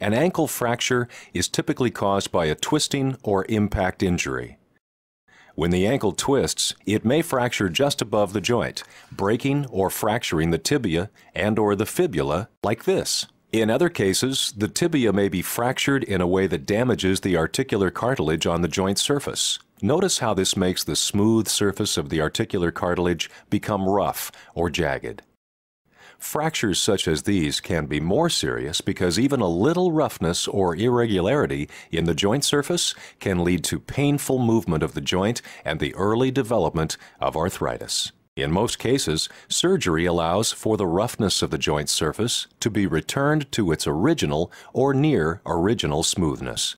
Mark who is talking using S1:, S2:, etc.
S1: An ankle fracture is typically caused by a twisting or impact injury. When the ankle twists, it may fracture just above the joint, breaking or fracturing the tibia and or the fibula like this. In other cases, the tibia may be fractured in a way that damages the articular cartilage on the joint surface. Notice how this makes the smooth surface of the articular cartilage become rough or jagged. Fractures such as these can be more serious because even a little roughness or irregularity in the joint surface can lead to painful movement of the joint and the early development of arthritis. In most cases, surgery allows for the roughness of the joint surface to be returned to its original or near original smoothness.